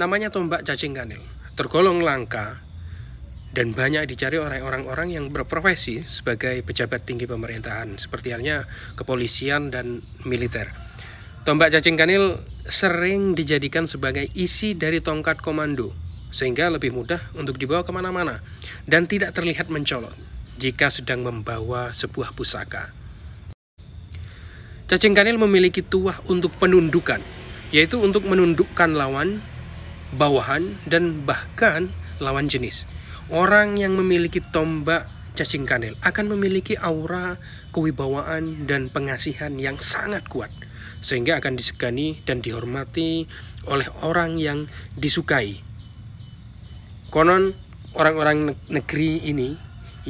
Namanya tombak cacing kanil, tergolong langka dan banyak dicari oleh orang-orang yang berprofesi sebagai pejabat tinggi pemerintahan, seperti halnya kepolisian dan militer. Tombak cacing kanil sering dijadikan sebagai isi dari tongkat komando, sehingga lebih mudah untuk dibawa kemana-mana dan tidak terlihat mencolok jika sedang membawa sebuah pusaka. Cacing kanil memiliki tuah untuk penundukan, yaitu untuk menundukkan lawan bawahan, dan bahkan lawan jenis. Orang yang memiliki tombak cacing kanil akan memiliki aura kewibawaan dan pengasihan yang sangat kuat sehingga akan disegani dan dihormati oleh orang yang disukai. Konon orang-orang negeri ini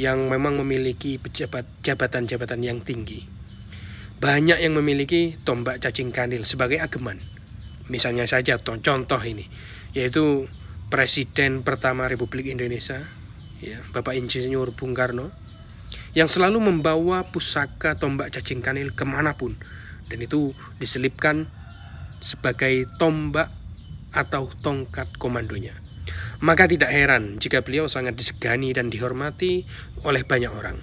yang memang memiliki pejabat jabatan-jabatan yang tinggi banyak yang memiliki tombak cacing kanil sebagai ageman. Misalnya saja contoh ini yaitu Presiden pertama Republik Indonesia ya, Bapak Insinyur Bung Karno yang selalu membawa pusaka tombak cacing kanil kemanapun dan itu diselipkan sebagai tombak atau tongkat komandonya. Maka tidak heran jika beliau sangat disegani dan dihormati oleh banyak orang.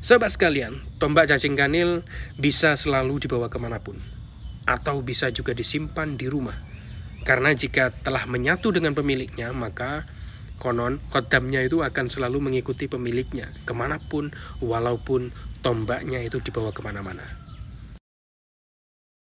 Sahabat sekalian, tombak cacing kanil bisa selalu dibawa kemanapun atau bisa juga disimpan di rumah karena jika telah menyatu dengan pemiliknya, maka konon kodamnya itu akan selalu mengikuti pemiliknya kemanapun, walaupun tombaknya itu dibawa kemana-mana.